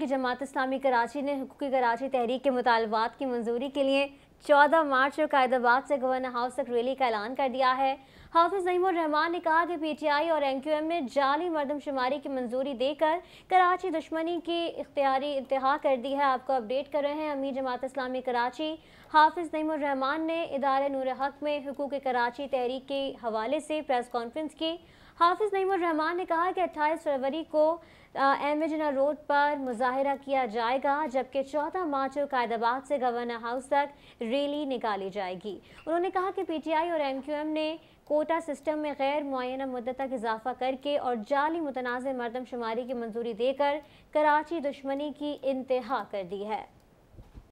कि जमात इस्लामी कराची ने हकूकी कराची तहरीक के मुतालबात की मंजूरी के लिए 14 मार्च को कायदाबाद से गवर्नर हाउस तक रैली का ऐलान कर दिया है हाफिज नईमुर रहमान ने कहा कि पीटीआई और एमक्यूएम में जाली मरदमशुमारी की मंजूरी देकर कराची दुश्मनी की इख्तियारी इंतहा कर दी है आपको अपडेट कर रहे हैं अमीर जमात इस्लामी कराची हाफिज नईमुर रहमान ने इदारे नूर हक में हकूक कराची तहरीक के हवाले से प्रेस कॉन्फ्रेंस की हाफिज नईमुर रहमान ने कहा कि अट्ठाईस फरवरी को एम जना रोड पर मुजाहरा किया जाएगा जबकि चौदह मार्च को कायदाबाद से गवर्नर हाउस तक रैली निकाली जाएगी उन्होंने कहा कि पीटीआई और एमक्यूएम ने कोटा सिस्टम में गैर मुन मदत तक इजाफा करके और जाली मुतनाज़ मरदमशुमारी की मंजूरी देकर कराची दुश्मनी की इंतहा कर दी है